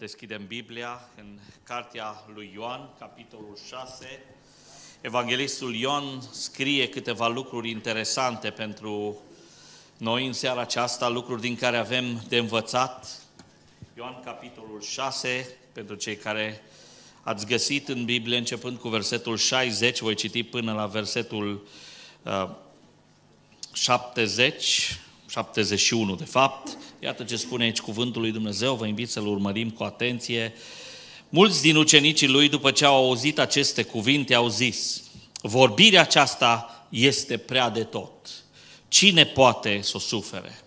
Deschidem Biblia în cartea lui Ioan, capitolul 6. Evanghelistul Ioan scrie câteva lucruri interesante pentru noi în seara aceasta, lucruri din care avem de învățat. Ioan, capitolul 6, pentru cei care ați găsit în Biblie, începând cu versetul 60, voi citi până la versetul uh, 70. 71 de fapt. Iată ce spune aici cuvântul lui Dumnezeu, vă invit să-l urmărim cu atenție. Mulți din ucenicii lui, după ce au auzit aceste cuvinte, au zis, vorbirea aceasta este prea de tot. Cine poate să o sufere?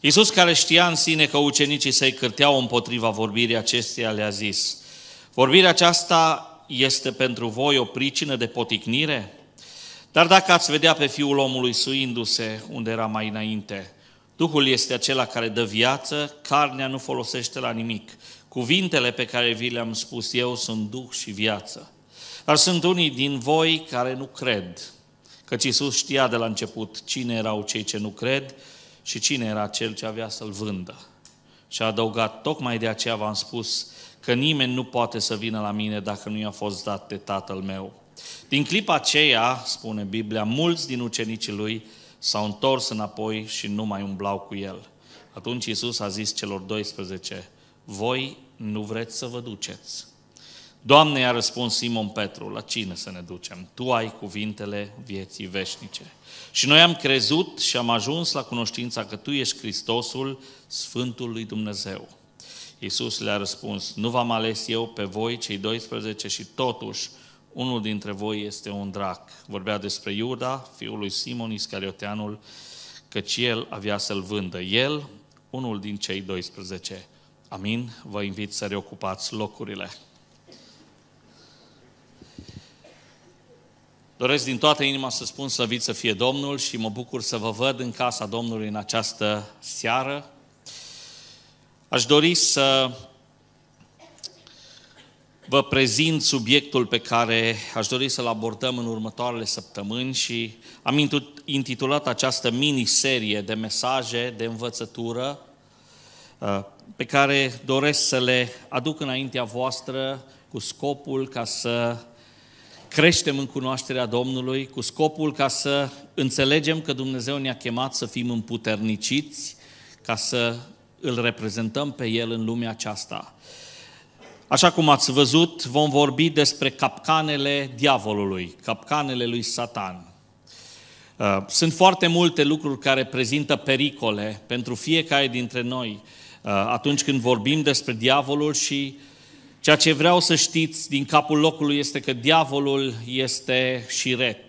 Iisus, care știa în sine că ucenicii săi cârteau împotriva vorbirii acesteia, le-a zis, vorbirea aceasta este pentru voi o pricină de poticnire? Dar dacă ați vedea pe Fiul omului suindu-se unde era mai înainte, Duhul este acela care dă viață, carnea nu folosește la nimic. Cuvintele pe care vi le-am spus eu sunt Duh și viață. Dar sunt unii din voi care nu cred, căci Iisus știa de la început cine erau cei ce nu cred și cine era cel ce avea să-l vândă. Și a adăugat, tocmai de aceea v-am spus că nimeni nu poate să vină la mine dacă nu i-a fost dat de Tatăl meu. Din clipa aceea, spune Biblia, mulți din ucenicii lui s-au întors înapoi și nu mai umblau cu el. Atunci Iisus a zis celor 12, voi nu vreți să vă duceți. Doamne, i-a răspuns Simon Petru, la cine să ne ducem? Tu ai cuvintele vieții veșnice. Și noi am crezut și am ajuns la cunoștința că Tu ești Hristosul, Sfântul lui Dumnezeu. Iisus le-a răspuns, nu v-am ales eu pe voi, cei 12, și totuși unul dintre voi este un drac. Vorbea despre Iuda, fiul lui Simon Iscarioteanul, căci el avea să-l vândă. El, unul din cei 12. Amin? Vă invit să reocupați locurile. Doresc din toată inima să spun să viți să fie Domnul și mă bucur să vă văd în casa Domnului în această seară. Aș dori să vă prezint subiectul pe care aș dori să-l abordăm în următoarele săptămâni și am intitulat această miniserie de mesaje, de învățătură, uh, pe care doresc să le aduc înaintea voastră cu scopul ca să creștem în cunoașterea Domnului, cu scopul ca să înțelegem că Dumnezeu ne-a chemat să fim împuterniciți, ca să îl reprezentăm pe El în lumea aceasta. Așa cum ați văzut, vom vorbi despre capcanele diavolului, capcanele lui Satan. Uh, sunt foarte multe lucruri care prezintă pericole pentru fiecare dintre noi uh, atunci când vorbim despre diavolul și ceea ce vreau să știți din capul locului este că diavolul este șiret.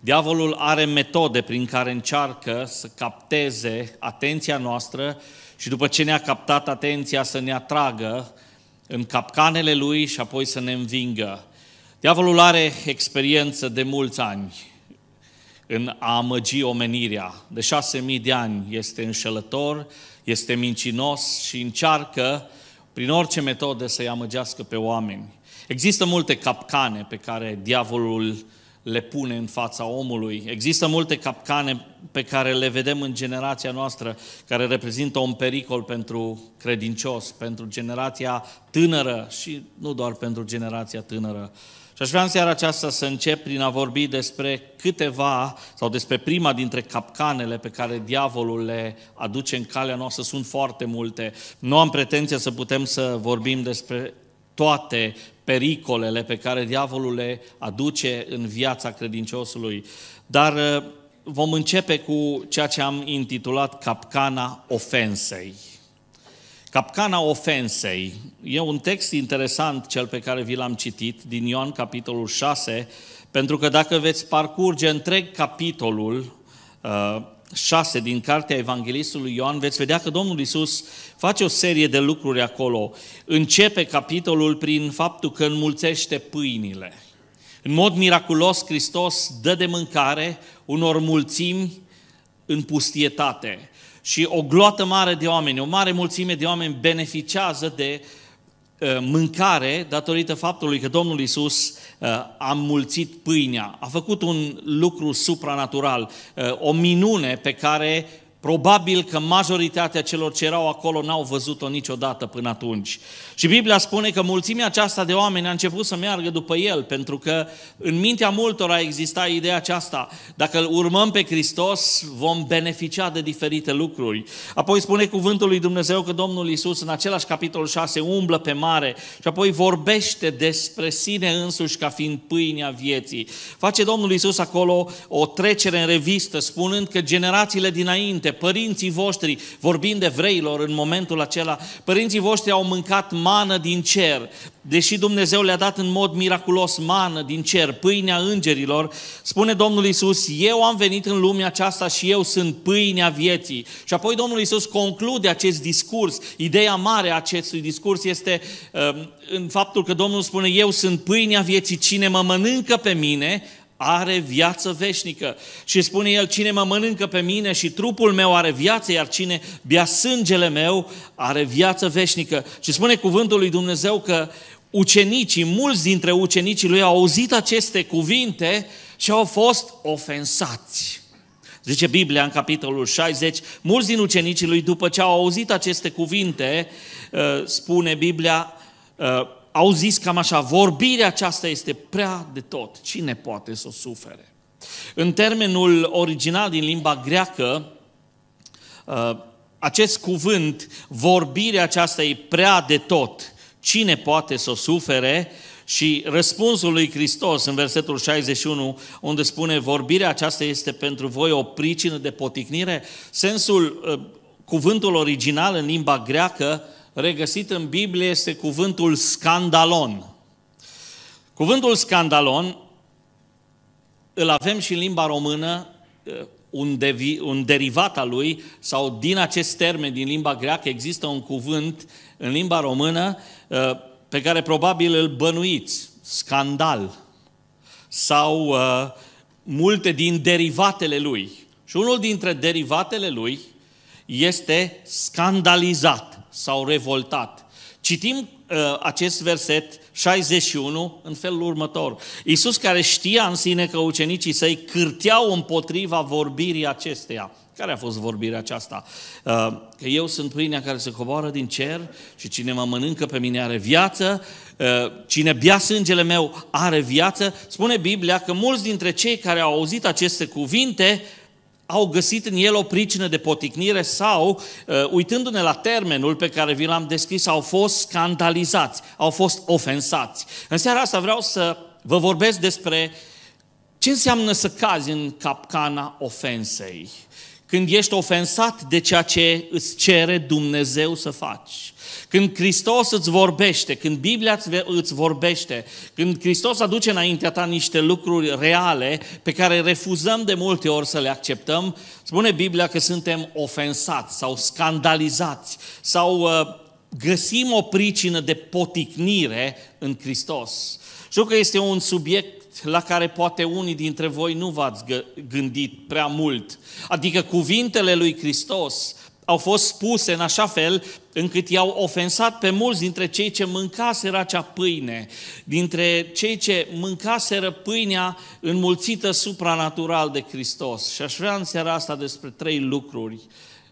Diavolul are metode prin care încearcă să capteze atenția noastră și după ce ne-a captat atenția să ne atragă în capcanele lui și apoi să ne învingă. Diavolul are experiență de mulți ani în a amăgi omenirea. De șase mii de ani este înșelător, este mincinos și încearcă prin orice metodă să-i amăgească pe oameni. Există multe capcane pe care diavolul le pune în fața omului. Există multe capcane pe care le vedem în generația noastră, care reprezintă un pericol pentru credincios, pentru generația tânără și nu doar pentru generația tânără. Și aș vrea în seara aceasta să încep prin a vorbi despre câteva sau despre prima dintre capcanele pe care diavolul le aduce în calea noastră. Sunt foarte multe. Nu am pretenție să putem să vorbim despre toate pericolele pe care diavolul le aduce în viața credinciosului. Dar uh, vom începe cu ceea ce am intitulat Capcana ofensei. Capcana ofensei e un text interesant, cel pe care vi l-am citit, din Ioan capitolul 6, pentru că dacă veți parcurge întreg capitolul, uh, 6 din cartea Evanghelistului Ioan, veți vedea că Domnul Isus face o serie de lucruri acolo. Începe capitolul prin faptul că înmulțește pâinile. În mod miraculos, Hristos dă de mâncare unor mulțimi în pustietate. Și o gloată mare de oameni, o mare mulțime de oameni beneficiază de uh, Uh, mâncare datorită faptului că Domnul Isus uh, a mulțit pâinea. A făcut un lucru supranatural, uh, o minune pe care Probabil că majoritatea celor ce erau acolo n-au văzut-o niciodată până atunci. Și Biblia spune că mulțimea aceasta de oameni a început să meargă după el, pentru că în mintea multora exista ideea aceasta. Dacă îl urmăm pe Hristos, vom beneficia de diferite lucruri. Apoi spune cuvântul lui Dumnezeu că Domnul Isus în același capitol 6 umblă pe mare și apoi vorbește despre sine însuși ca fiind pâinea vieții. Face Domnul Isus acolo o trecere în revistă, spunând că generațiile dinainte de părinții voștri, vorbind de evreilor în momentul acela, părinții voștri au mâncat mană din cer, deși Dumnezeu le-a dat în mod miraculos mană din cer, pâinea îngerilor, spune Domnul Isus, eu am venit în lumea aceasta și eu sunt pâinea vieții. Și apoi Domnul Isus conclude acest discurs, ideea mare a acestui discurs este uh, în faptul că Domnul spune, eu sunt pâinea vieții, cine mă mănâncă pe mine are viață veșnică. Și spune el, cine mă mănâncă pe mine și trupul meu are viață, iar cine bea sângele meu are viață veșnică. Și spune cuvântul lui Dumnezeu că ucenicii, mulți dintre ucenicii lui au auzit aceste cuvinte și au fost ofensați. Zice Biblia în capitolul 60, mulți din ucenicii lui, după ce au auzit aceste cuvinte, uh, spune Biblia, uh, au zis cam așa, vorbirea aceasta este prea de tot, cine poate să o sufere? În termenul original din limba greacă, uh, acest cuvânt, vorbirea aceasta e prea de tot, cine poate să o sufere? Și răspunsul lui Hristos în versetul 61, unde spune vorbirea aceasta este pentru voi o pricină de poticnire, sensul, uh, cuvântul original în limba greacă regăsit în Biblie este cuvântul scandalon. Cuvântul scandalon îl avem și în limba română, uh, un, devi, un derivat al lui, sau din acest termen, din limba greacă, există un cuvânt în limba română uh, pe care probabil îl bănuiți, scandal, sau uh, multe din derivatele lui. Și unul dintre derivatele lui este scandalizat s-au revoltat. Citim uh, acest verset 61 în felul următor. Iisus care știa în sine că ucenicii săi cârteau împotriva vorbirii acesteia. Care a fost vorbirea aceasta? Uh, că eu sunt pâinea care se coboară din cer și cine mă mănâncă pe mine are viață, uh, cine bea sângele meu are viață. Spune Biblia că mulți dintre cei care au auzit aceste cuvinte au găsit în el o pricină de poticnire sau, uh, uitându-ne la termenul pe care vi l-am descris, au fost scandalizați, au fost ofensați. În seara asta vreau să vă vorbesc despre ce înseamnă să cazi în capcana ofensei. Când ești ofensat de ceea ce îți cere Dumnezeu să faci. Când Hristos îți vorbește, când Biblia îți vorbește, când Hristos aduce înaintea ta niște lucruri reale pe care refuzăm de multe ori să le acceptăm, spune Biblia că suntem ofensați sau scandalizați sau uh, găsim o pricină de poticnire în Hristos. Știu că este un subiect la care poate unii dintre voi nu v-ați gândit prea mult. Adică cuvintele lui Hristos au fost spuse în așa fel încât i-au ofensat pe mulți dintre cei ce mâncaseră acea pâine, dintre cei ce mâncaseră pâinea înmulțită supranatural de Hristos. Și aș vrea în seara asta despre trei lucruri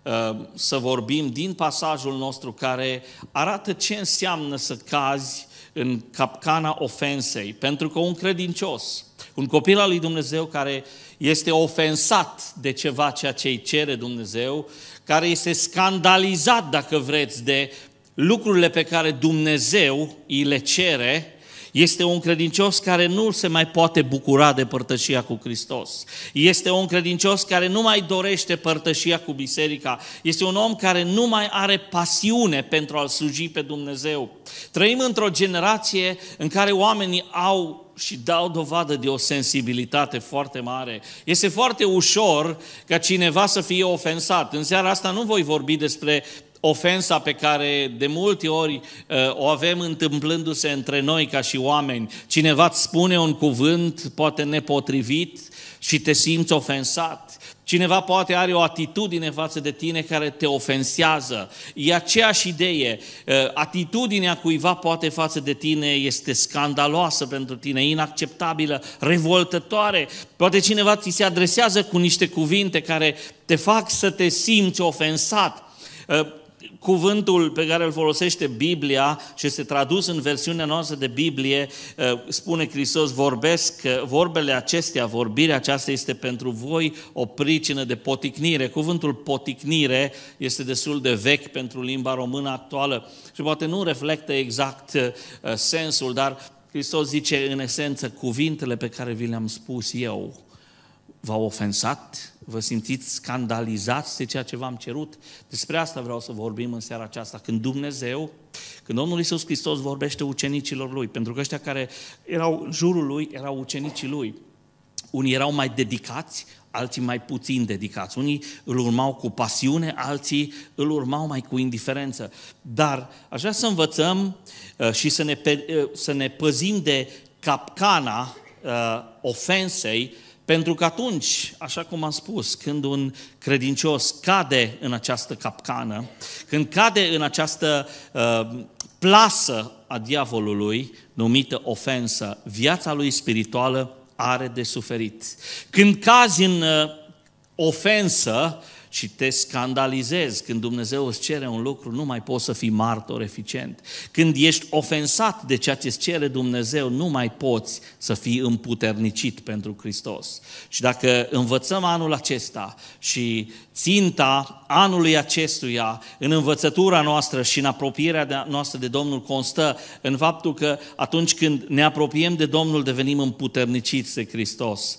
uh, să vorbim din pasajul nostru care arată ce înseamnă să cazi în capcana ofensei. Pentru că un credincios, un copil al lui Dumnezeu care este ofensat de ceva ceea ce îi cere Dumnezeu, care este scandalizat, dacă vreți, de lucrurile pe care Dumnezeu îi le cere, este un credincios care nu se mai poate bucura de părtășia cu Hristos. Este un credincios care nu mai dorește părtășia cu biserica. Este un om care nu mai are pasiune pentru a-L sluji pe Dumnezeu. Trăim într-o generație în care oamenii au și dau dovadă de o sensibilitate foarte mare. Este foarte ușor ca cineva să fie ofensat. În seara asta nu voi vorbi despre ofensa pe care de multe ori uh, o avem întâmplându-se între noi ca și oameni. Cineva îți spune un cuvânt poate nepotrivit și te simți ofensat. Cineva poate are o atitudine față de tine care te ofensează. E aceeași idee. Uh, atitudinea cuiva poate față de tine este scandaloasă pentru tine, inacceptabilă, revoltătoare. Poate cineva ți se adresează cu niște cuvinte care te fac să te simți ofensat. Uh, cuvântul pe care îl folosește Biblia și este tradus în versiunea noastră de Biblie, eh, spune Hristos, vorbesc, eh, vorbele acestea, vorbirea aceasta este pentru voi o pricină de poticnire. Cuvântul poticnire este destul de vechi pentru limba română actuală și poate nu reflectă exact eh, sensul, dar Hristos zice în esență cuvintele pe care vi le-am spus eu v-au ofensat, vă simțiți scandalizați de ceea ce v-am cerut. Despre asta vreau să vorbim în seara aceasta. Când Dumnezeu, când Domnul Iisus Hristos vorbește ucenicilor Lui, pentru că ăștia care erau în jurul Lui erau ucenicii Lui. Unii erau mai dedicați, alții mai puțin dedicați. Unii îl urmau cu pasiune, alții îl urmau mai cu indiferență. Dar aș vrea să învățăm uh, și să ne, uh, să ne păzim de capcana uh, ofensei pentru că atunci, așa cum am spus, când un credincios cade în această capcană, când cade în această uh, plasă a diavolului, numită ofensă, viața lui spirituală are de suferit. Când cazi în uh, ofensă, și te scandalizezi când Dumnezeu îți cere un lucru, nu mai poți să fii martor eficient. Când ești ofensat de ceea ce îți cere Dumnezeu, nu mai poți să fii împuternicit pentru Hristos. Și dacă învățăm anul acesta și ținta anului acestuia în învățătura noastră și în apropierea noastră de Domnul constă în faptul că atunci când ne apropiem de Domnul devenim împuterniciți de Hristos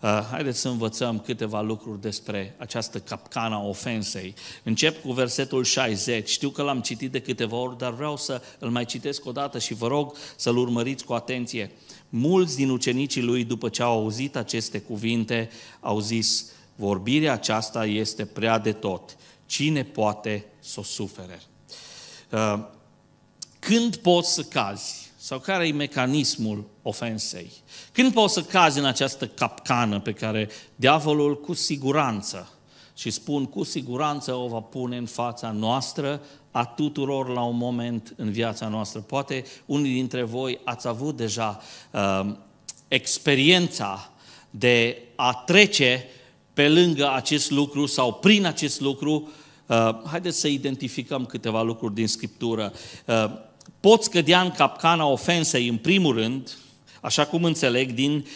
Uh, haideți să învățăm câteva lucruri despre această capcana ofensei. Încep cu versetul 60. Știu că l-am citit de câteva ori, dar vreau să îl mai citesc o dată și vă rog să-l urmăriți cu atenție. Mulți din ucenicii lui, după ce au auzit aceste cuvinte, au zis, vorbirea aceasta este prea de tot. Cine poate să o sufere? Uh, Când poți să cazi? Sau care e mecanismul ofensei. Când poți să cazi în această capcană pe care diavolul cu siguranță, și spun cu siguranță o va pune în fața noastră a tuturor la un moment în viața noastră. Poate unii dintre voi ați avut deja uh, experiența de a trece pe lângă acest lucru sau prin acest lucru. Uh, haideți să identificăm câteva lucruri din Scriptură. Uh, poți cădea în capcana ofensei, în primul rând, așa cum înțeleg din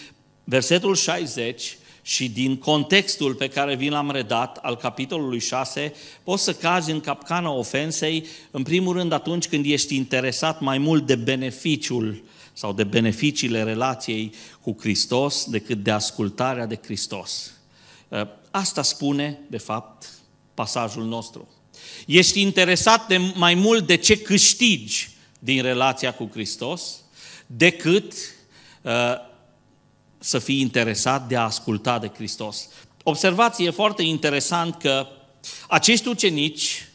versetul 60 și din contextul pe care vi l-am redat al capitolului 6, poți să cazi în capcana ofensei, în primul rând atunci când ești interesat mai mult de beneficiul sau de beneficiile relației cu Hristos decât de ascultarea de Hristos. Eh, asta spune, de fapt, pasajul nostru. Ești interesat de mai mult de ce câștigi din relația cu Hristos decât Uh, să fii interesat de a asculta de Hristos. Observați, e foarte interesant că acești ucenici,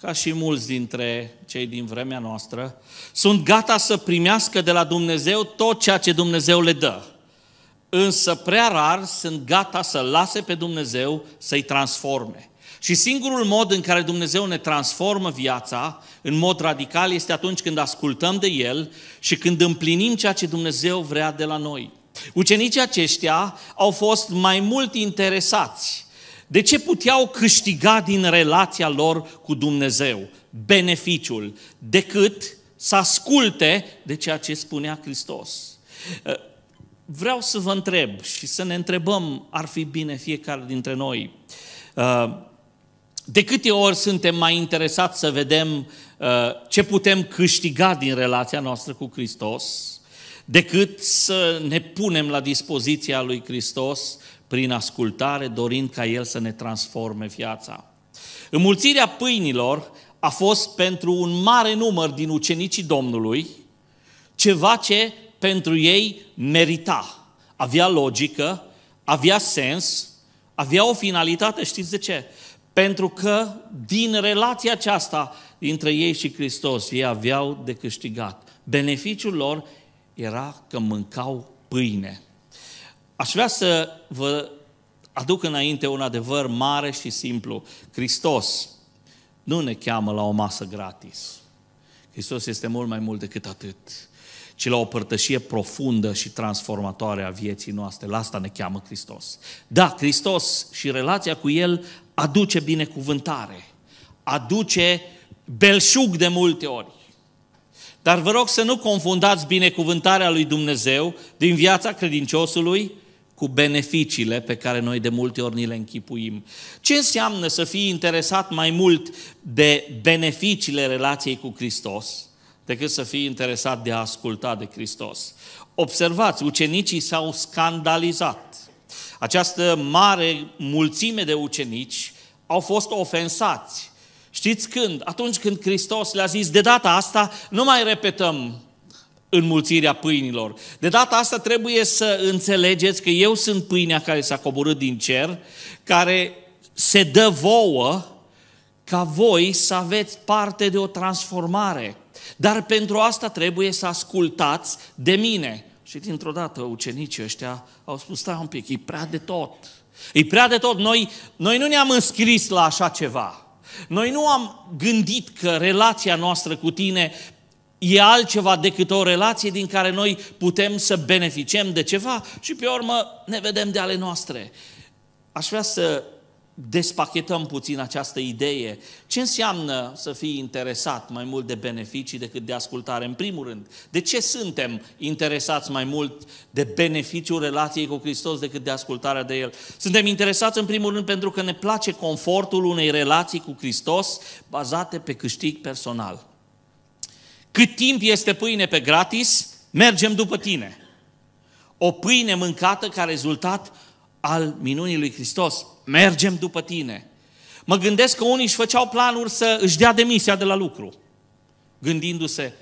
ca și mulți dintre cei din vremea noastră, sunt gata să primească de la Dumnezeu tot ceea ce Dumnezeu le dă. Însă prea rar sunt gata să lase pe Dumnezeu să-i transforme. Și singurul mod în care Dumnezeu ne transformă viața în mod radical este atunci când ascultăm de El și când împlinim ceea ce Dumnezeu vrea de la noi. Ucenicii aceștia au fost mai mult interesați de ce puteau câștiga din relația lor cu Dumnezeu, beneficiul, decât să asculte de ceea ce spunea Hristos. Eh, vreau să vă întreb și să ne întrebăm, ar fi bine fiecare dintre noi, eh, de câte ori suntem mai interesați să vedem uh, ce putem câștiga din relația noastră cu Hristos, decât să ne punem la dispoziția lui Hristos prin ascultare, dorind ca El să ne transforme viața. Înmulțirea pâinilor a fost pentru un mare număr din ucenicii Domnului ceva ce pentru ei merita. Avea logică, avea sens, avea o finalitate, știți de ce? Pentru că din relația aceasta dintre ei și Hristos, ei aveau de câștigat. Beneficiul lor era că mâncau pâine. Aș vrea să vă aduc înainte un adevăr mare și simplu. Hristos nu ne cheamă la o masă gratis. Hristos este mult mai mult decât atât, ci la o părtășie profundă și transformatoare a vieții noastre. La asta ne cheamă Hristos. Da, Hristos și relația cu El aduce binecuvântare, aduce belșug de multe ori. Dar vă rog să nu confundați binecuvântarea lui Dumnezeu din viața credinciosului cu beneficiile pe care noi de multe ori ni le închipuim. Ce înseamnă să fii interesat mai mult de beneficiile relației cu Hristos decât să fii interesat de a asculta de Hristos? Observați, ucenicii s-au scandalizat această mare mulțime de ucenici au fost ofensați. Știți când? Atunci când Hristos le-a zis, de data asta nu mai repetăm înmulțirea pâinilor. De data asta trebuie să înțelegeți că eu sunt pâinea care s-a coborât din cer, care se dă vouă ca voi să aveți parte de o transformare. Dar pentru asta trebuie să ascultați de mine. Și dintr-o dată ucenicii ăștia au spus, stai un pic, e prea de tot. E prea de tot. Noi, noi nu ne-am înscris la așa ceva. Noi nu am gândit că relația noastră cu tine e altceva decât o relație din care noi putem să beneficiem de ceva și pe urmă ne vedem de ale noastre. Aș vrea să despachetăm puțin această idee. Ce înseamnă să fii interesat mai mult de beneficii decât de ascultare? În primul rând, de ce suntem interesați mai mult de beneficiul relației cu Hristos decât de ascultarea de El? Suntem interesați în primul rând pentru că ne place confortul unei relații cu Hristos bazate pe câștig personal. Cât timp este pâine pe gratis, mergem după tine. O pâine mâncată ca rezultat al minunii lui Hristos. Mergem după tine. Mă gândesc că unii își făceau planuri să își dea demisia de la lucru, gândindu-se,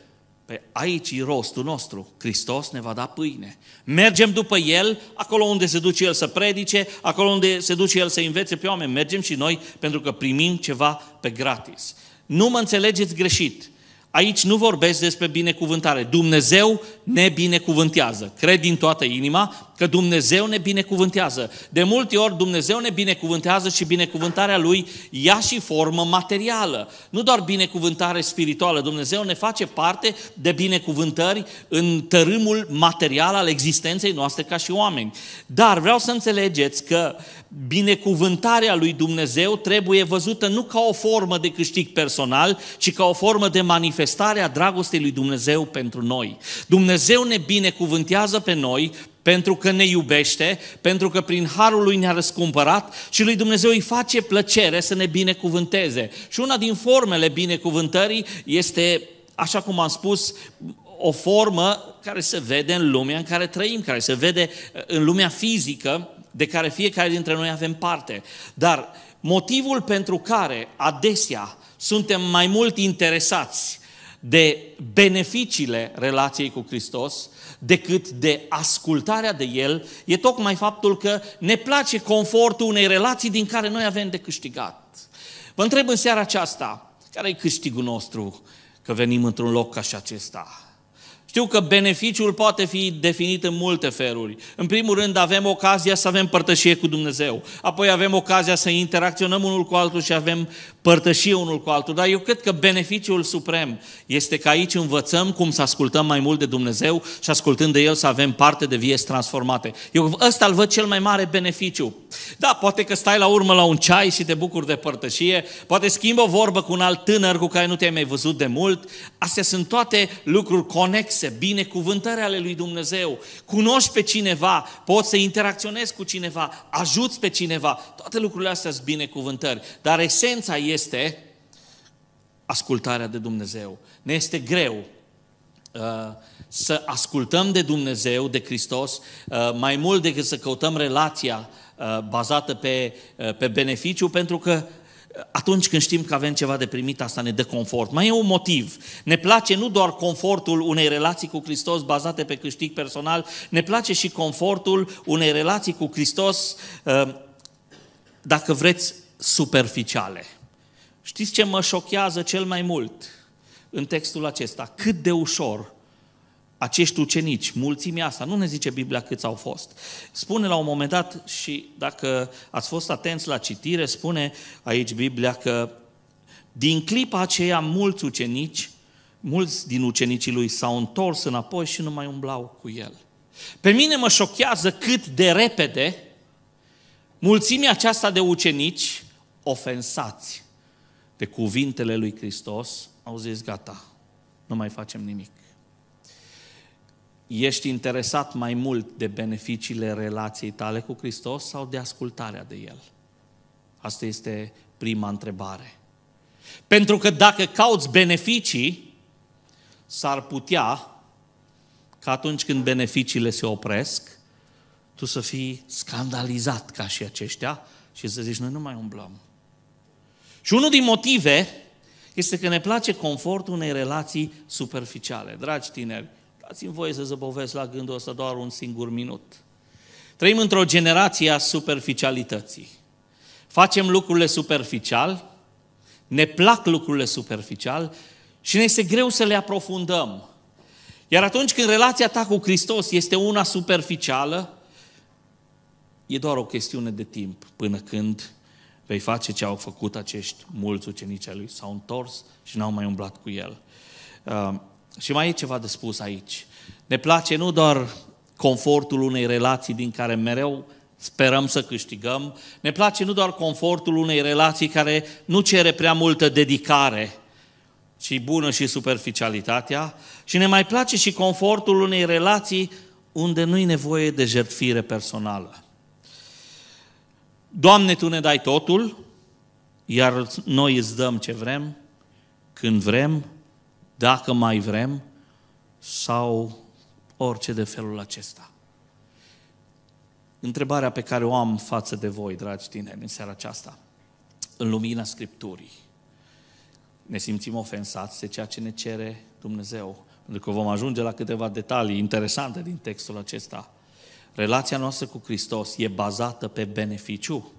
pe aici e rostul nostru, Hristos ne va da pâine. Mergem după El, acolo unde se duce El să predice, acolo unde se duce El să învețe pe oameni, mergem și noi pentru că primim ceva pe gratis. Nu mă înțelegeți greșit. Aici nu vorbesc despre binecuvântare. Dumnezeu ne binecuvântează. Cred din toată inima că Dumnezeu ne binecuvântează. De multe ori Dumnezeu ne binecuvântează și binecuvântarea Lui ia și formă materială. Nu doar binecuvântare spirituală. Dumnezeu ne face parte de binecuvântări în tărâmul material al existenței noastre ca și oameni. Dar vreau să înțelegeți că binecuvântarea lui Dumnezeu trebuie văzută nu ca o formă de câștig personal, ci ca o formă de manifestare a dragostei lui Dumnezeu pentru noi. Dumnezeu Dumnezeu ne binecuvântează pe noi pentru că ne iubește, pentru că prin harul lui ne-a răscumpărat și lui Dumnezeu îi face plăcere să ne binecuvânteze. Și una din formele binecuvântării este, așa cum am spus, o formă care se vede în lumea în care trăim, care se vede uh, în lumea fizică de care fiecare dintre noi avem parte. Dar motivul pentru care adesea suntem mai mult interesați de beneficiile relației cu Hristos decât de ascultarea de El, e tocmai faptul că ne place confortul unei relații din care noi avem de câștigat. Vă întreb în seara aceasta, care e câștigul nostru că venim într-un loc ca și acesta? Știu că beneficiul poate fi definit în multe feluri. În primul rând avem ocazia să avem părtășie cu Dumnezeu, apoi avem ocazia să interacționăm unul cu altul și avem părtășie unul cu altul, dar eu cred că beneficiul suprem este că aici învățăm cum să ascultăm mai mult de Dumnezeu și ascultând de El să avem parte de vieți transformate. Eu ăsta îl văd cel mai mare beneficiu. Da, poate că stai la urmă la un ceai și te bucuri de părtășie, poate schimbă o vorbă cu un alt tânăr cu care nu te-ai mai văzut de mult. Astea sunt toate lucruri conexe, binecuvântări ale lui Dumnezeu. Cunoști pe cineva, poți să interacționezi cu cineva, ajuți pe cineva. Toate lucrurile astea sunt binecuvântări, dar esența este ascultarea de Dumnezeu. Ne este greu uh, să ascultăm de Dumnezeu, de Hristos, uh, mai mult decât să căutăm relația uh, bazată pe, pe beneficiu, pentru că atunci când știm că avem ceva de primit, asta ne dă confort. Mai e un motiv. Ne place nu doar confortul unei relații cu Hristos bazate pe câștig personal, ne place și confortul unei relații cu Hristos, dacă vreți, superficiale. Știți ce mă șochează cel mai mult în textul acesta? Cât de ușor acești ucenici, mulțimea asta, nu ne zice Biblia câți au fost. Spune la un moment dat și dacă ați fost atenți la citire, spune aici Biblia că din clipa aceea mulți ucenici, mulți din ucenicii lui s-au întors înapoi și nu mai umblau cu el. Pe mine mă șochează cât de repede mulțimea aceasta de ucenici ofensați de cuvintele lui Hristos, au zis gata, nu mai facem nimic. Ești interesat mai mult de beneficiile relației tale cu Hristos sau de ascultarea de El? Asta este prima întrebare. Pentru că dacă cauți beneficii, s-ar putea că atunci când beneficiile se opresc, tu să fii scandalizat ca și aceștia și să zici, noi nu mai umblăm și unul din motive este că ne place confortul unei relații superficiale. Dragi tineri, dați-mi voie să zăbovesc la gândul ăsta doar un singur minut. Trăim într-o generație a superficialității. Facem lucrurile superficial, ne plac lucrurile superficial și ne este greu să le aprofundăm. Iar atunci când relația ta cu Hristos este una superficială, e doar o chestiune de timp până când vei face ce au făcut acești mulți ucenici ai lui. S-au întors și n-au mai umblat cu el. Uh, și mai e ceva de spus aici. Ne place nu doar confortul unei relații din care mereu sperăm să câștigăm, ne place nu doar confortul unei relații care nu cere prea multă dedicare, ci bună și superficialitatea, și ne mai place și confortul unei relații unde nu-i nevoie de jertfire personală. Doamne, Tu ne dai totul, iar noi îți dăm ce vrem, când vrem, dacă mai vrem, sau orice de felul acesta. Întrebarea pe care o am față de voi, dragi tineri, în seara aceasta, în lumina Scripturii, ne simțim ofensați de ceea ce ne cere Dumnezeu, pentru că vom ajunge la câteva detalii interesante din textul acesta – Relația noastră cu Hristos e bazată pe beneficiu.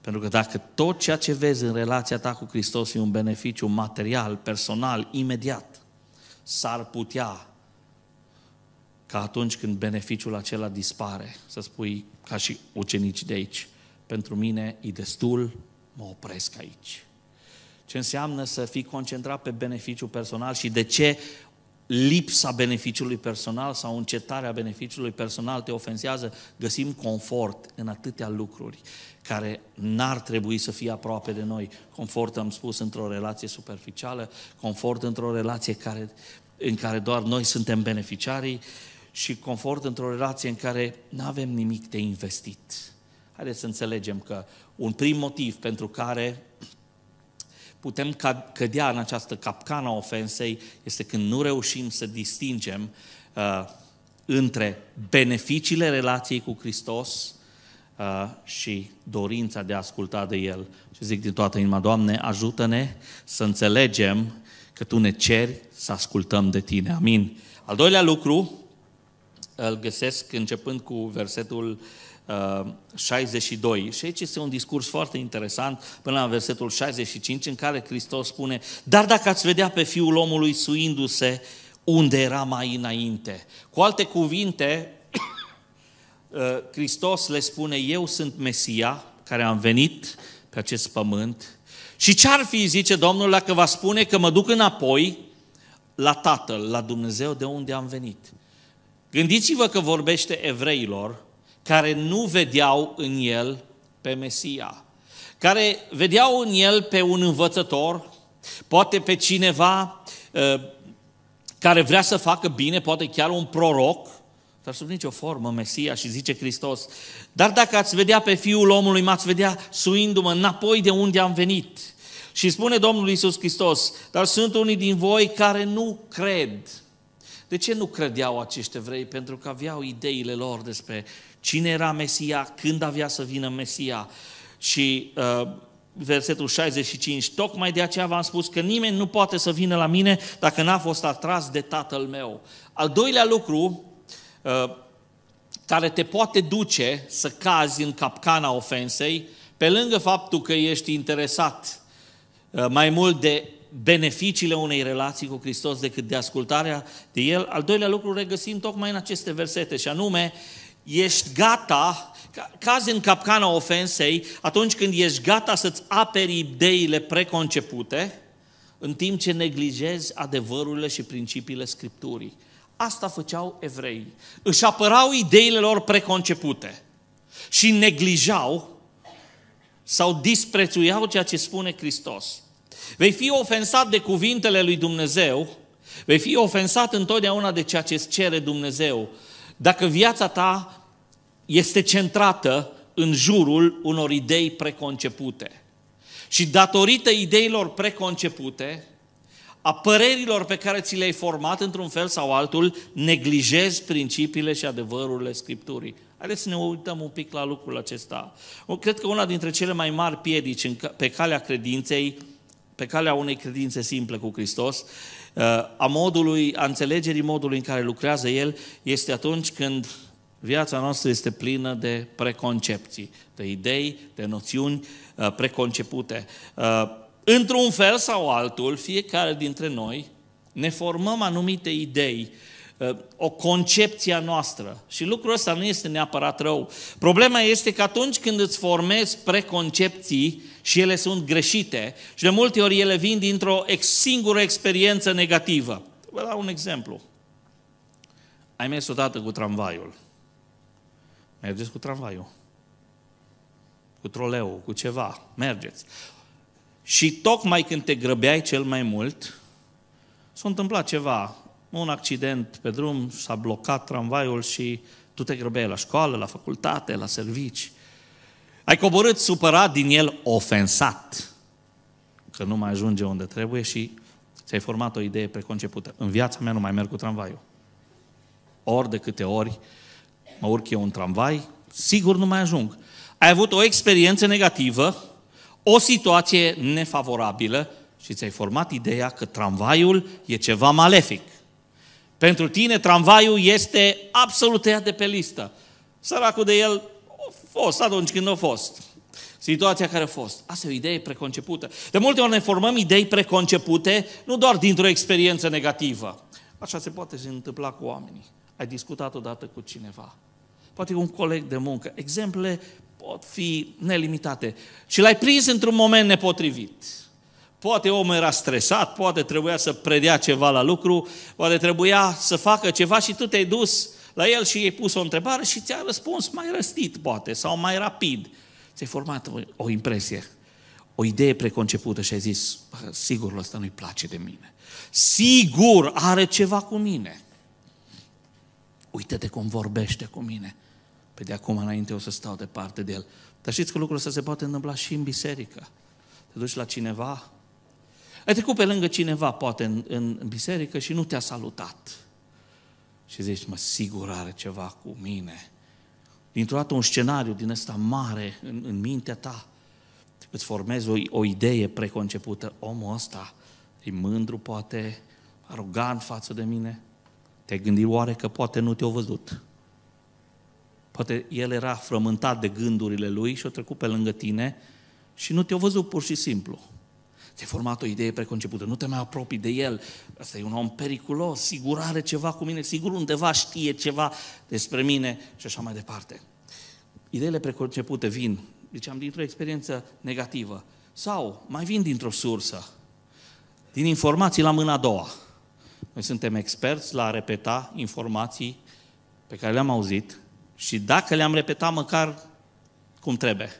Pentru că dacă tot ceea ce vezi în relația ta cu Hristos e un beneficiu material, personal, imediat, s-ar putea ca atunci când beneficiul acela dispare, să spui ca și ucenici de aici, pentru mine e destul, mă opresc aici. Ce înseamnă să fii concentrat pe beneficiu personal și de ce lipsa beneficiului personal sau încetarea beneficiului personal te ofensează, găsim confort în atâtea lucruri care n-ar trebui să fie aproape de noi. Confort, am spus, într-o relație superficială, confort într-o relație care, în care doar noi suntem beneficiarii și confort într-o relație în care nu avem nimic de investit. Haideți să înțelegem că un prim motiv pentru care putem cădea în această capcană a ofensei este când nu reușim să distingem uh, între beneficiile relației cu Hristos uh, și dorința de a asculta de El. Și zic din toată inima, Doamne, ajută-ne să înțelegem că Tu ne ceri să ascultăm de Tine. Amin. Al doilea lucru îl găsesc începând cu versetul uh, 62. Uh, și aici este un discurs foarte interesant, până la versetul 65, în care Hristos spune, dar dacă ați vedea pe Fiul omului suindu-se, unde era mai înainte. Cu alte cuvinte, uh, Hristos le spune, eu sunt Mesia, care am venit pe acest pământ, și ce-ar fi, zice Domnul, dacă va spune că mă duc înapoi la Tatăl, la Dumnezeu, de unde am venit? Gândiți-vă că vorbește evreilor, care nu vedeau în el pe Mesia, care vedeau în el pe un învățător, poate pe cineva ă, care vrea să facă bine, poate chiar un proroc, dar sub nicio formă Mesia și zice Hristos, dar dacă ați vedea pe Fiul omului, m-ați vedea suindu-mă înapoi de unde am venit. Și spune Domnul Iisus Hristos, dar sunt unii din voi care nu cred. De ce nu credeau acești evrei? Pentru că aveau ideile lor despre cine era Mesia, când avea să vină Mesia. Și uh, versetul 65, tocmai de aceea v-am spus că nimeni nu poate să vină la mine dacă n-a fost atras de Tatăl meu. Al doilea lucru uh, care te poate duce să cazi în capcana ofensei, pe lângă faptul că ești interesat uh, mai mult de beneficiile unei relații cu Hristos decât de ascultarea de El. Al doilea lucru regăsim tocmai în aceste versete și anume ești gata, cazi în capcana ofensei atunci când ești gata să-ți aperi ideile preconcepute, în timp ce neglijezi adevărurile și principiile Scripturii. Asta făceau evreii. Își apărau ideile lor preconcepute și neglijau sau disprețuiau ceea ce spune Hristos. Vei fi ofensat de cuvintele lui Dumnezeu, vei fi ofensat întotdeauna de ceea ce îți cere Dumnezeu, dacă viața ta este centrată în jurul unor idei preconcepute. Și datorită ideilor preconcepute, a părerilor pe care ți le-ai format într-un fel sau altul, neglijezi principiile și adevărurile Scripturii. Haideți să ne uităm un pic la lucrul acesta. Eu cred că una dintre cele mai mari piedici pe calea credinței, pe calea unei credințe simple cu Hristos, uh, a modului, a înțelegerii modului în care lucrează El, este atunci când Viața noastră este plină de preconcepții, de idei, de noțiuni uh, preconcepute. Uh, într-un fel sau altul, fiecare dintre noi ne formăm anumite idei, uh, o concepție a noastră. Și lucrul ăsta nu este neapărat rău. Problema este că atunci când îți formezi preconcepții și ele sunt greșite, și de multe ori ele vin dintr-o singură experiență negativă. Vă dau un exemplu. Ai mers odată cu tramvaiul Mergeți cu tramvaiul, cu troleul, cu ceva, mergeți. Și tocmai când te grăbeai cel mai mult, s-a întâmplat ceva, un accident pe drum, s-a blocat tramvaiul și tu te grăbeai la școală, la facultate, la servici. Ai coborât supărat din el, ofensat, că nu mai ajunge unde trebuie și ți-ai format o idee preconcepută. În viața mea nu mai merg cu tramvaiul. Ori de câte ori mă urc eu în tramvai, sigur nu mai ajung. Ai avut o experiență negativă, o situație nefavorabilă și ți-ai format ideea că tramvaiul e ceva malefic. Pentru tine tramvaiul este absolut tăiat de pe listă. Săracul de el a fost atunci când a fost. Situația care a fost. Asta e o idee preconcepută. De multe ori ne formăm idei preconcepute, nu doar dintr-o experiență negativă. Așa se poate întâmpla cu oamenii. Ai discutat odată cu cineva poate un coleg de muncă. Exemple pot fi nelimitate. Și l-ai prins într-un moment nepotrivit. Poate omul era stresat, poate trebuia să predea ceva la lucru, poate trebuia să facă ceva și tu te-ai dus la el și i-ai pus o întrebare și ți-a răspuns mai răstit, poate, sau mai rapid. Ți-ai format o, o impresie, o idee preconcepută și ai zis, sigur, ăsta nu-i place de mine. Sigur, are ceva cu mine. Uite-te cum vorbește cu mine. Pe de acum înainte o să stau departe de el. Dar știți că lucrul ăsta se poate întâmpla și în biserică. Te duci la cineva, ai trecut pe lângă cineva, poate, în, în biserică și nu te-a salutat. Și zici, mă, sigur are ceva cu mine. Dintr-o dată un scenariu din ăsta mare în, în mintea ta, îți formezi o, o idee preconcepută. Omul ăsta e mândru, poate, arogan față de mine. Te gândi oare că poate nu te-au văzut. Poate el era frământat de gândurile lui și a trecut pe lângă tine și nu te-a văzut pur și simplu. te a format o idee preconcepută, nu te mai apropii de el. Asta e un om periculos, sigur are ceva cu mine, sigur undeva știe ceva despre mine și așa mai departe. Ideile preconcepute vin, ziceam, dintr-o experiență negativă sau mai vin dintr-o sursă, din informații la mâna a doua. Noi suntem experți la a repeta informații pe care le-am auzit și dacă le-am repetat măcar cum trebuie.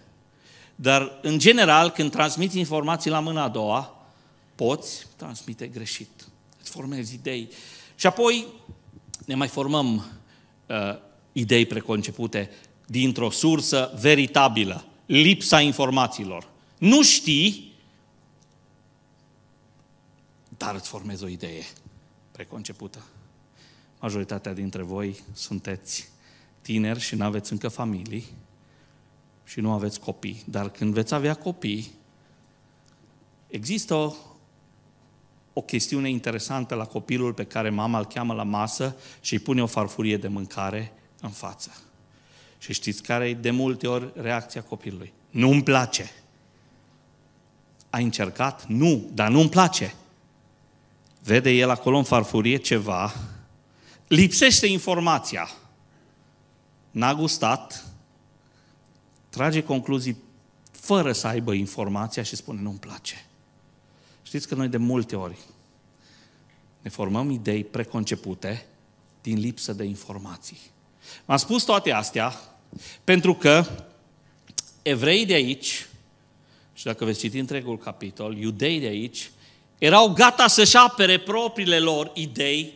Dar, în general, când transmiți informații la mâna a doua, poți transmite greșit. Îți formezi idei. Și apoi ne mai formăm uh, idei preconcepute dintr-o sursă veritabilă. Lipsa informațiilor. Nu știi, dar îți formezi o idee preconcepută. Majoritatea dintre voi sunteți tineri și nu aveți încă familii și nu aveți copii. Dar când veți avea copii, există o, o chestiune interesantă la copilul pe care mama îl cheamă la masă și îi pune o farfurie de mâncare în față. Și știți care e de multe ori reacția copilului? Nu-mi place. Ai încercat? Nu, dar nu-mi place. Vede el acolo în farfurie ceva, lipsește informația n-a gustat, trage concluzii fără să aibă informația și spune nu-mi place. Știți că noi de multe ori ne formăm idei preconcepute din lipsă de informații. M-am spus toate astea pentru că evreii de aici, și dacă veți citi întregul capitol, iudeii de aici, erau gata să-și apere propriile lor idei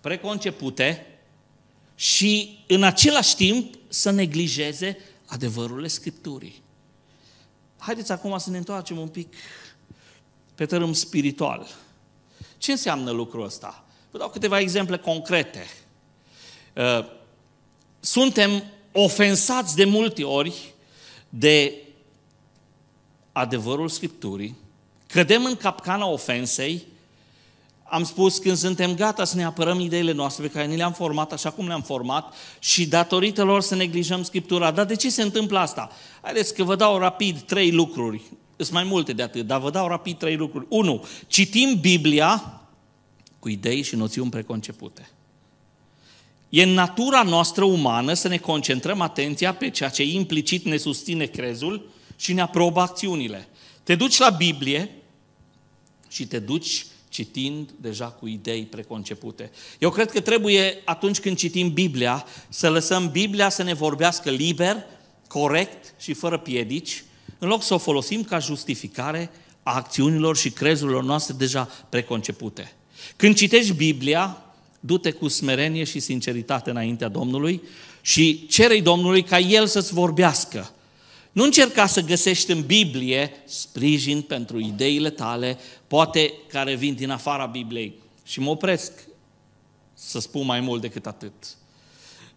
preconcepute și în același timp să neglijeze adevărurile Scripturii. Haideți acum să ne întoarcem un pic pe tărâm spiritual. Ce înseamnă lucrul ăsta? Vă dau câteva exemple concrete. Uh, suntem ofensați de multe ori de adevărul Scripturii, cădem în capcana ofensei am spus când suntem gata să ne apărăm ideile noastre pe care ni le-am format așa cum le-am format și datorită lor să neglijăm Scriptura. Dar de ce se întâmplă asta? Haideți că vă dau rapid trei lucruri. Sunt mai multe de atât, dar vă dau rapid trei lucruri. Unu, citim Biblia cu idei și noțiuni preconcepute. E în natura noastră umană să ne concentrăm atenția pe ceea ce implicit ne susține crezul și ne aprobă acțiunile. Te duci la Biblie și te duci citind deja cu idei preconcepute. Eu cred că trebuie, atunci când citim Biblia, să lăsăm Biblia să ne vorbească liber, corect și fără piedici, în loc să o folosim ca justificare a acțiunilor și crezurilor noastre deja preconcepute. Când citești Biblia, du-te cu smerenie și sinceritate înaintea Domnului și cerei Domnului ca El să-ți vorbească nu încerca să găsești în Biblie sprijin pentru ideile tale, poate care vin din afara Bibliei. Și mă opresc să spun mai mult decât atât.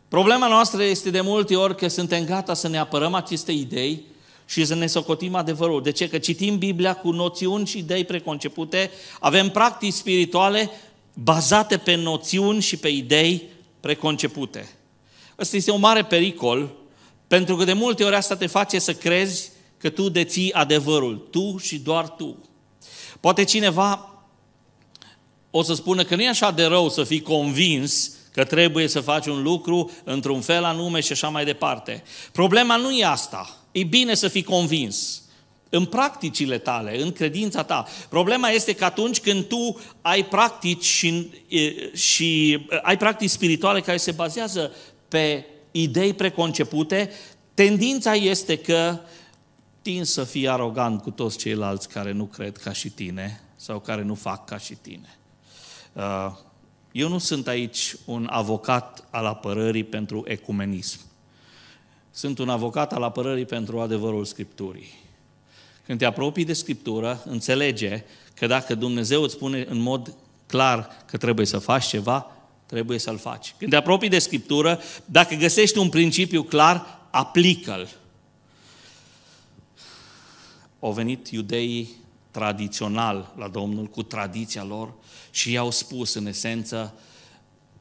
Problema noastră este de multe ori că suntem gata să ne apărăm aceste idei și să ne socotim adevărul. De ce? Că citim Biblia cu noțiuni și idei preconcepute, avem practici spirituale bazate pe noțiuni și pe idei preconcepute. Asta este un mare pericol pentru că de multe ori asta te face să crezi că tu deții adevărul, tu și doar tu. Poate cineva o să spună că nu e așa de rău să fii convins că trebuie să faci un lucru într-un fel anume și așa mai departe. Problema nu e asta. E bine să fii convins în practicile tale, în credința ta. Problema este că atunci când tu ai practici și, și ai practici spirituale care se bazează pe idei preconcepute, tendința este că tin să fii arogant cu toți ceilalți care nu cred ca și tine sau care nu fac ca și tine. Uh, eu nu sunt aici un avocat al apărării pentru ecumenism. Sunt un avocat al apărării pentru adevărul Scripturii. Când te apropii de Scriptură, înțelege că dacă Dumnezeu îți spune în mod clar că trebuie să faci ceva, trebuie să-l faci. Când te apropii de Scriptură, dacă găsești un principiu clar, aplică-l. Au venit iudeii tradițional la Domnul, cu tradiția lor, și i-au spus, în esență,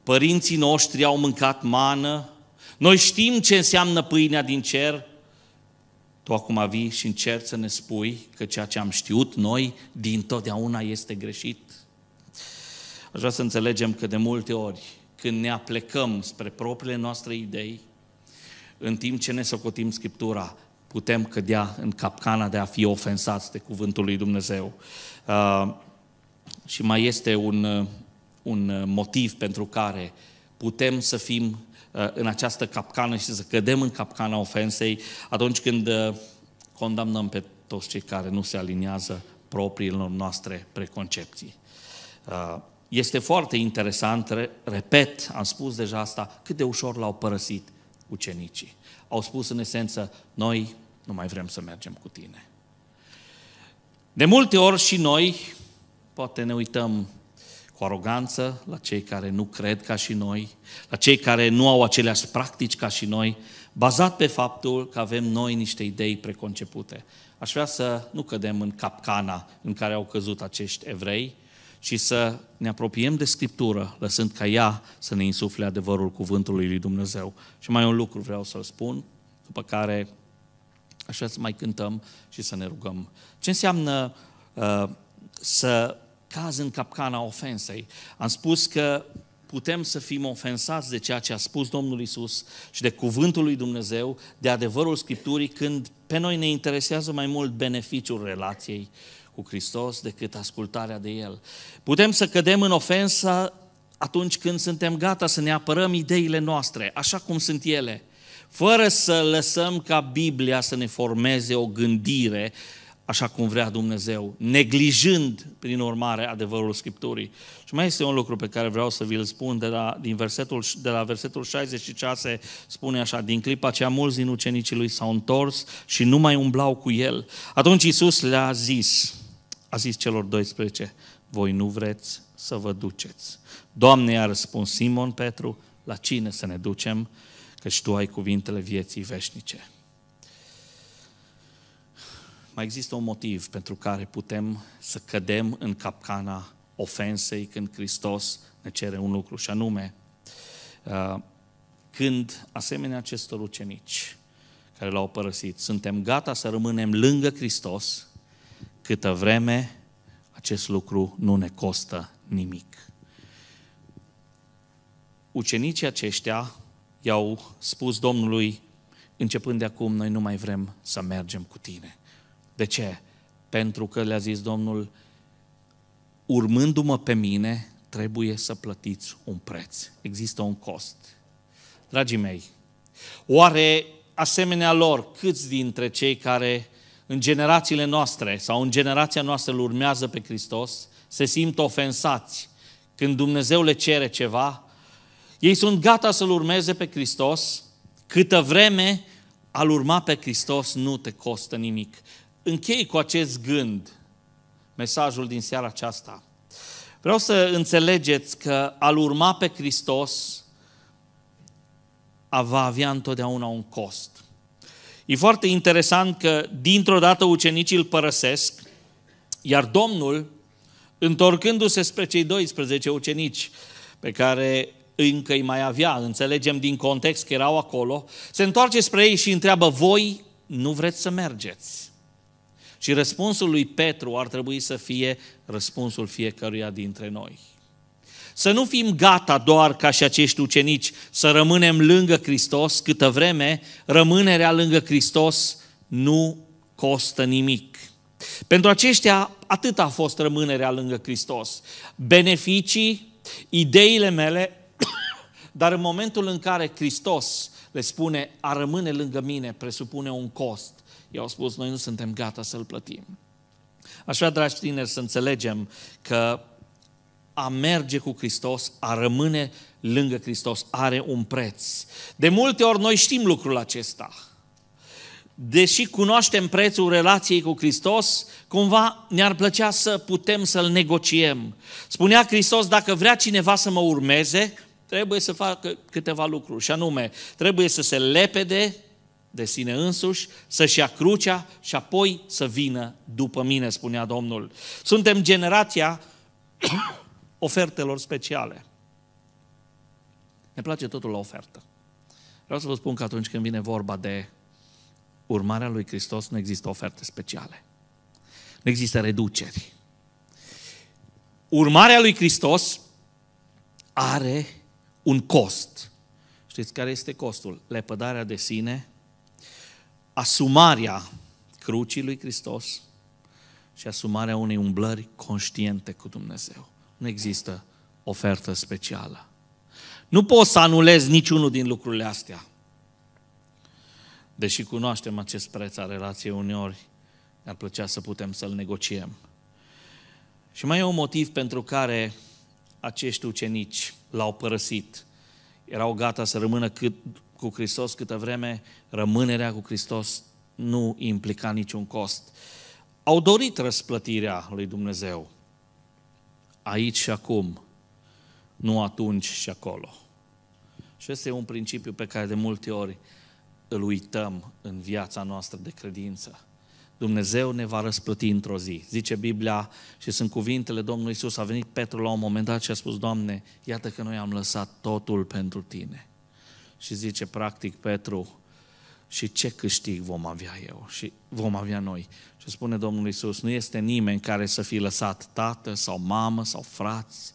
părinții noștri au mâncat mană, noi știm ce înseamnă pâinea din cer, tu acum vii și încerci să ne spui că ceea ce am știut noi din totdeauna este greșit. Aș vrea să înțelegem că de multe ori, când ne aplecăm spre propriile noastre idei, în timp ce ne socotim Scriptura, putem cădea în capcana de a fi ofensați de cuvântul lui Dumnezeu. Uh, și mai este un, uh, un uh, motiv pentru care putem să fim în această capcană și să cădem în capcana ofensei atunci când condamnăm pe toți cei care nu se aliniază propriilor noastre preconcepții. Este foarte interesant, repet, am spus deja asta, cât de ușor l-au părăsit ucenicii. Au spus în esență, noi nu mai vrem să mergem cu tine. De multe ori și noi, poate ne uităm cu aroganță la cei care nu cred ca și noi, la cei care nu au aceleași practici ca și noi, bazat pe faptul că avem noi niște idei preconcepute. Aș vrea să nu cădem în capcana în care au căzut acești evrei, și să ne apropiem de Scriptură, lăsând ca ea să ne insufle adevărul cuvântului lui Dumnezeu. Și mai un lucru vreau să-l spun, după care așa să mai cântăm și să ne rugăm. Ce înseamnă uh, să caz în capcana ofensei? Am spus că putem să fim ofensați de ceea ce a spus Domnul Isus și de cuvântul lui Dumnezeu, de adevărul Scripturii, când pe noi ne interesează mai mult beneficiul relației cu Hristos decât ascultarea de El. Putem să cădem în ofensă atunci când suntem gata să ne apărăm ideile noastre, așa cum sunt ele, fără să lăsăm ca Biblia să ne formeze o gândire așa cum vrea Dumnezeu, neglijând, prin urmare, adevărul Scripturii. Și mai este un lucru pe care vreau să vi-l spun de la, din versetul, de la versetul 66, spune așa, din clipa aceea mulți din ucenicii lui s-au întors și nu mai umblau cu el. Atunci Isus le-a zis, a zis celor 12, voi nu vreți să vă duceți. Doamne, a răspuns Simon Petru, la cine să ne ducem, căci Tu ai cuvintele vieții veșnice. Mai există un motiv pentru care putem să cădem în capcana ofensei când Hristos ne cere un lucru, și anume, uh, când asemenea acestor ucenici care l-au părăsit, suntem gata să rămânem lângă Hristos, câtă vreme acest lucru nu ne costă nimic. Ucenicii aceștia i-au spus Domnului, începând de acum, noi nu mai vrem să mergem cu tine. De ce? Pentru că le-a zis Domnul, urmându-mă pe mine, trebuie să plătiți un preț. Există un cost. Dragii mei, oare asemenea lor, câți dintre cei care în generațiile noastre sau în generația noastră îl urmează pe Hristos, se simt ofensați când Dumnezeu le cere ceva, ei sunt gata să-L urmeze pe Hristos, câtă vreme al urma pe Hristos nu te costă nimic. Închei cu acest gând mesajul din seara aceasta. Vreau să înțelegeți că al urma pe Hristos va avea întotdeauna un cost. E foarte interesant că dintr-o dată ucenicii îl părăsesc, iar Domnul, întorcându-se spre cei 12 ucenici pe care încă îi mai avea, înțelegem din context că erau acolo, se întoarce spre ei și întreabă, voi nu vreți să mergeți? Și răspunsul lui Petru ar trebui să fie răspunsul fiecăruia dintre noi. Să nu fim gata doar ca și acești ucenici să rămânem lângă Hristos câtă vreme rămânerea lângă Hristos nu costă nimic. Pentru aceștia atât a fost rămânerea lângă Hristos. Beneficii, ideile mele, dar în momentul în care Hristos le spune a rămâne lângă mine presupune un cost. I-au spus, noi nu suntem gata să-l plătim. Aș vrea, dragi tineri, să înțelegem că a merge cu Hristos, a rămâne lângă Hristos, are un preț. De multe ori noi știm lucrul acesta. Deși cunoaștem prețul relației cu Hristos, cumva ne-ar plăcea să putem să-l negociem. Spunea Hristos, dacă vrea cineva să mă urmeze, trebuie să facă câteva lucruri, și anume, trebuie să se lepede de sine însuși, să-și ia crucea și apoi să vină după mine, spunea Domnul. Suntem generația ofertelor speciale. Ne place totul la ofertă. Vreau să vă spun că atunci când vine vorba de urmarea lui Hristos, nu există oferte speciale. Nu există reduceri. Urmarea lui Hristos are un cost. Știți care este costul? Lepădarea de sine, asumarea crucii lui Hristos și asumarea unei umblări conștiente cu Dumnezeu nu există ofertă specială. Nu poți să anulezi niciunul din lucrurile astea. Deși cunoaștem acest preț a relației uneori, ne-ar plăcea să putem să-l negociem. Și mai e un motiv pentru care acești ucenici l-au părăsit. Erau gata să rămână cât, cu Hristos câtă vreme rămânerea cu Hristos nu implica niciun cost. Au dorit răsplătirea lui Dumnezeu aici și acum, nu atunci și acolo. Și ăsta e un principiu pe care de multe ori îl uităm în viața noastră de credință. Dumnezeu ne va răsplăti într-o zi. Zice Biblia și sunt cuvintele Domnului Isus. A venit Petru la un moment dat și a spus, Doamne, iată că noi am lăsat totul pentru Tine. Și zice practic Petru, și ce câștig vom avea eu și vom avea noi. Și spune Domnul Isus, nu este nimeni care să fi lăsat tată sau mamă sau frați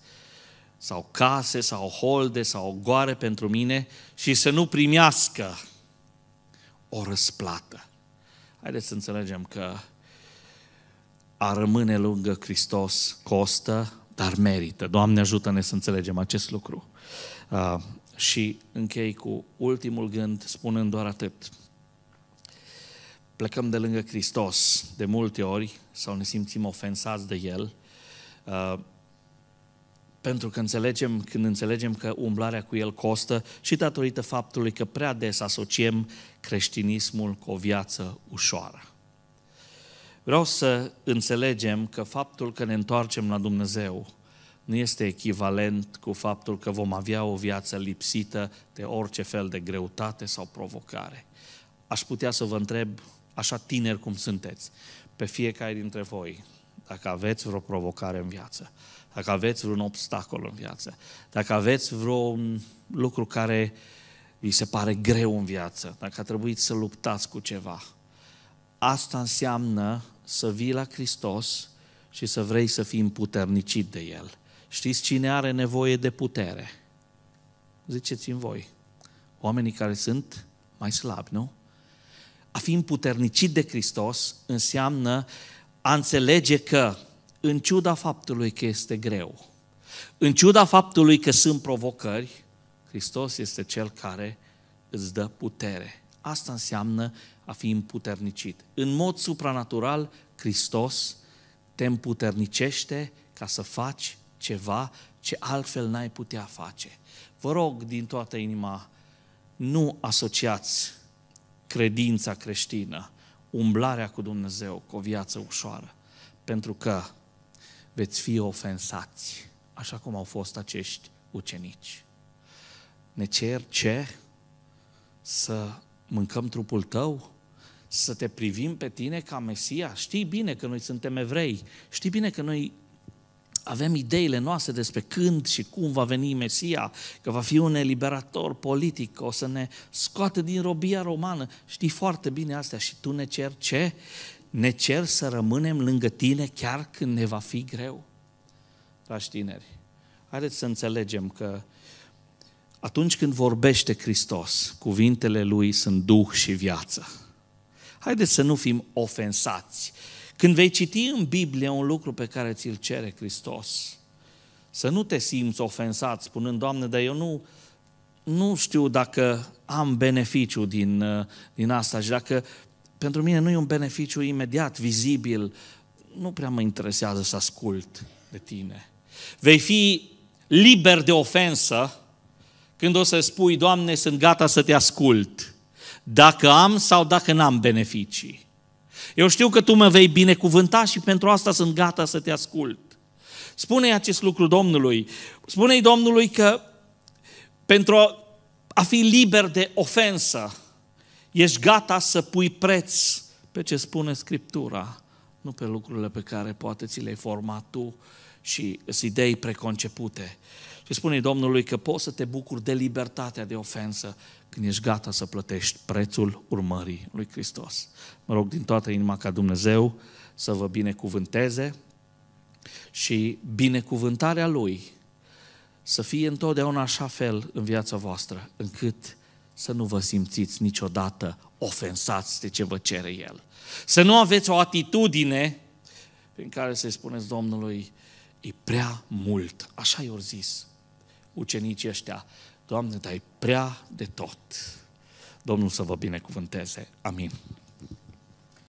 sau case sau holde sau goare pentru mine și să nu primească o răsplată. Haideți să înțelegem că a rămâne lângă Hristos costă, dar merită. Doamne ajută-ne să înțelegem acest lucru. Uh, și închei cu ultimul gând, spunând doar atât plecăm de lângă Hristos de multe ori sau ne simțim ofensați de El, uh, pentru că înțelegem, când înțelegem că umblarea cu El costă și datorită faptului că prea des asociem creștinismul cu o viață ușoară. Vreau să înțelegem că faptul că ne întoarcem la Dumnezeu nu este echivalent cu faptul că vom avea o viață lipsită de orice fel de greutate sau provocare. Aș putea să vă întreb așa tineri cum sunteți, pe fiecare dintre voi, dacă aveți vreo provocare în viață, dacă aveți vreun obstacol în viață, dacă aveți vreun lucru care vi se pare greu în viață, dacă a trebuit să luptați cu ceva, asta înseamnă să vii la Hristos și să vrei să fii împuternicit de El. Știți cine are nevoie de putere? Ziceți-mi voi. Oamenii care sunt mai slabi, nu? a fi împuternicit de Hristos înseamnă a înțelege că, în ciuda faptului că este greu, în ciuda faptului că sunt provocări, Hristos este Cel care îți dă putere. Asta înseamnă a fi împuternicit. În mod supranatural, Hristos te împuternicește ca să faci ceva ce altfel n-ai putea face. Vă rog din toată inima, nu asociați credința creștină, umblarea cu Dumnezeu, cu o viață ușoară, pentru că veți fi ofensați, așa cum au fost acești ucenici. Ne cer ce? Să mâncăm trupul tău? Să te privim pe tine ca Mesia? Știi bine că noi suntem evrei, știi bine că noi avem ideile noastre despre când și cum va veni Mesia, că va fi un eliberator politic, o să ne scoate din robia romană. Știi foarte bine astea și tu ne cer ce? Ne cer să rămânem lângă tine chiar când ne va fi greu. Dragi tineri, haideți să înțelegem că atunci când vorbește Hristos, cuvintele Lui sunt duh și viață. Haideți să nu fim ofensați când vei citi în Biblie un lucru pe care ți-l cere Hristos, să nu te simți ofensat spunând, Doamne, dar eu nu, nu știu dacă am beneficiu din, uh, din asta și dacă pentru mine nu e un beneficiu imediat, vizibil, nu prea mă interesează să ascult de tine. Vei fi liber de ofensă când o să spui, Doamne, sunt gata să te ascult, dacă am sau dacă n-am beneficii. Eu știu că tu mă vei binecuvânta și pentru asta sunt gata să te ascult. Spune-i acest lucru Domnului. Spune-i Domnului că pentru a fi liber de ofensă, ești gata să pui preț pe ce spune Scriptura, nu pe lucrurile pe care poate ți le-ai format tu și idei preconcepute. Și spune Domnului că poți să te bucuri de libertatea de ofensă când ești gata să plătești prețul urmării lui Hristos. Mă rog din toată inima ca Dumnezeu să vă binecuvânteze și binecuvântarea Lui să fie întotdeauna așa fel în viața voastră, încât să nu vă simțiți niciodată ofensați de ce vă cere El. Să nu aveți o atitudine prin care să-i spuneți Domnului, e prea mult. Așa i-au zis ucenicii ăștia. Doamne, dai prea de tot. Domnul să vă binecuvânteze. Amin.